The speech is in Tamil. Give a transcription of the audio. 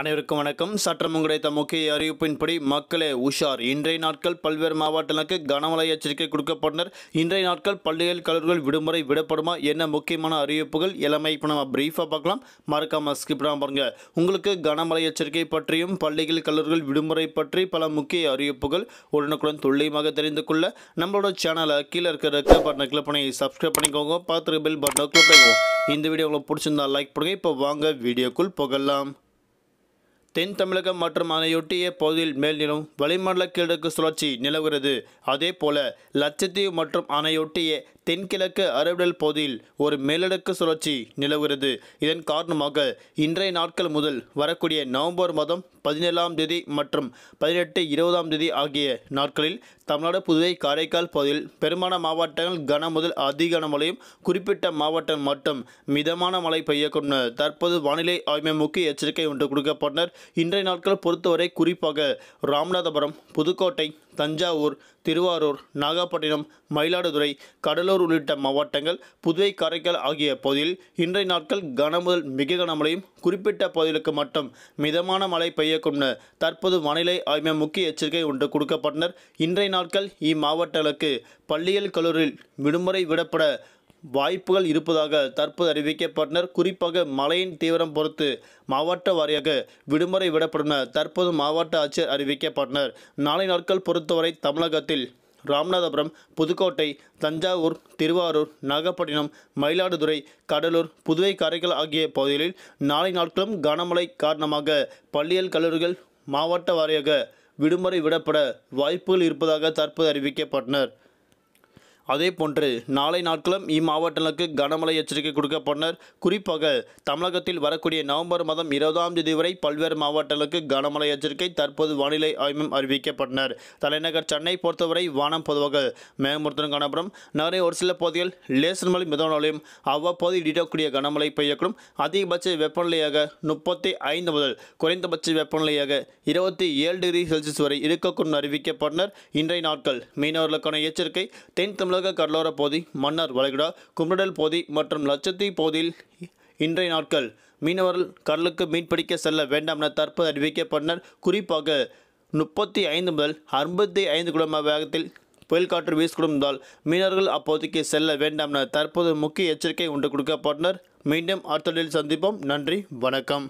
அனைவருக்கும் வணக்கம் சற்றம் கிடைத்த முக்கிய அறிவிப்பின்படி மக்களே உஷார் இன்றைய நாட்கள் பல்வேறு மாவட்டங்களுக்கு கனமழை எச்சரிக்கை கொடுக்கப்பட்டனர் இன்றைய நாட்கள் பள்ளிகள் கல்லூரிகள் விடுமுறை விடப்படுமா என்ன முக்கியமான அறிவிப்புகள் எல்லாமே இப்போ நம்ம பிரீஃபாக பார்க்கலாம் மறக்காமல் ஸ்கிப் பாருங்கள் உங்களுக்கு கனமழை எச்சரிக்கை பற்றியும் பள்ளிகள் கல்லூரிகள் விடுமுறை பற்றி பல முக்கிய அறிவிப்புகள் உடனுக்குடன் துல்லியமாக தெரிந்து கொள்ள நம்மளோட சேனலை கீழே இருக்கிற ரெக்க பட்டனை கிளிக் பண்ணி சப்ஸ்கிரைப் பண்ணிக்கோங்க பார்த்துருக்க பில் பட்டனை கிளிக் பண்ணிக்கோங்க இந்த வீடியோ உங்களுக்கு பிடிச்சிருந்தா லைக் பண்ணுங்கள் இப்போ வாங்க வீடியோக்குள் புகழலாம் தென் தமிழகம் மற்றும் அதையொட்டிய பகுதியில் மேல்நிலும் வளிமண்டல கிழக்கு சுழற்சி நிலவுகிறது அதே போல லட்சத்தீவு மற்றும் அணையொட்டிய தென்கிழக்கு அறுவடல் பகுதியில் ஒரு மேலடுக்கு சுழற்சி நிலவுகிறது இதன் காரணமாக இன்றைய நாட்கள் முதல் வரக்கூடிய நவம்பர் மாதம் பதினேழாம் தேதி மற்றும் பதினெட்டு இருபதாம் தேதி ஆகிய நாட்களில் தமிழ்நாடு புதுவை காரைக்கால் பகுதியில் பெரும்பாலான மாவட்டங்கள் கன முதல் அதிகன மழையும் குறிப்பிட்ட மாவட்டம் மட்டும் மிதமான மழை பெய்யக்கூடும் தற்போது வானிலை ஆய்வு முக்கிய எச்சரிக்கை ஒன்று கொடுக்கப்பட்டனர் இன்றைய நாட்கள் பொறுத்தவரை குறிப்பாக ராமநாதபுரம் புதுக்கோட்டை தஞ்சாவூர் திருவாரூர் நாகப்பட்டினம் மயிலாடுதுறை கடலூர் உள்ளிட்ட மாவட்டங்கள் புதுவை காரைக்கால் ஆகிய பகுதியில் இன்றைய நாட்கள் கனமுதல் மிக கனமழையும் குறிப்பிட்ட பகுதிகளுக்கு மட்டும் மிதமான மழை பெய்யக்கூடிய தற்போது வானிலை ஆய்வு முக்கிய எச்சரிக்கை ஒன்று கொடுக்கப்பட்டனர் இன்றைய நாட்கள் இம்மாவட்டங்களுக்கு பள்ளியல் கல்லூரியில் விடுமுறை விடப்பட வாய்ப்புகள் இருப்பதாக தற்போது அறிவிக்கப்பட்டனர் குறிப்பாக மழையின் தீவிரம் பொறுத்து மாவட்ட வாரியாக விடுமுறை விடப்படும் தற்போது மாவட்ட ஆட்சியர் அறிவிக்கப்பட்டனர் நாளை நாட்கள் பொறுத்தவரை தமிழகத்தில் ராமநாதபுரம் புதுக்கோட்டை தஞ்சாவூர் திருவாரூர் நாகப்பட்டினம் மயிலாடுதுறை கடலூர் புதுவை காரைக்கால் ஆகிய பகுதிகளில் நாளை நாட்களும் கனமழை காரணமாக பள்ளியல் கல்லூரிகள் மாவட்ட வாரியாக விடுமுறை விடப்பட வாய்ப்புகள் இருப்பதாக தற்போது அறிவிக்கப்பட்டனர் அதே போன்று நாளை நாட்களும் இம்மாவட்டங்களுக்கு கனமழை எச்சரிக்கை கொடுக்கப்பட்டனர் குறிப்பாக தமிழகத்தில் வரக்கூடிய நவம்பர் மாதம் இருபதாம் தேதி வரை பல்வேறு மாவட்டங்களுக்கு கனமழை எச்சரிக்கை தற்போது வானிலை ஆய்வும் அறிவிக்கப்பட்டனர் தலைநகர் சென்னை பொறுத்தவரை வானம் பொதுவாக மேகமூர்த்தம் காணப்படும் நகரை ஒரு சில பகுதிகள் லேசர் மழை மிதமலையும் அவ்வப்போது இடிடக்கூடிய கனமழை பெய்யக்கூடும் அதிகபட்ச வெப்பநிலையாக முப்பத்தி ஐந்து முதல் குறைந்தபட்ச வெப்பநிலையாக இருபத்தி ஏழு டிகிரி செல்சியஸ் வரை இருக்கக்கூடும் அறிவிக்கப்பட்டனர் இன்றைய நாட்கள் மீனவர்களுக்கான எச்சரிக்கை தென் தமிழக தமிழக கடலோர பகுதி மன்னார் வளைகுடா கும்ரடல் பகுதி மற்றும் லட்சத்தீவு பகுதியில் இன்றைய நாட்கள் மீனவர்கள் கடலுக்கு மீன்பிடிக்க செல்ல வேண்டாம் என தற்போது அறிவிக்கப்பட்டனர் குறிப்பாக முப்பத்தி ஐந்து முதல் அறுபத்தி ஐந்து குடும்ப வேகத்தில் புயல் காற்று என்றால் மீனவர்கள் அப்போதைக்கு செல்ல வேண்டாம் என தற்போது முக்கிய எச்சரிக்கை ஒன்று கொடுக்கப்பட்டனர் மீண்டும் அடுத்த சந்திப்போம் நன்றி வணக்கம்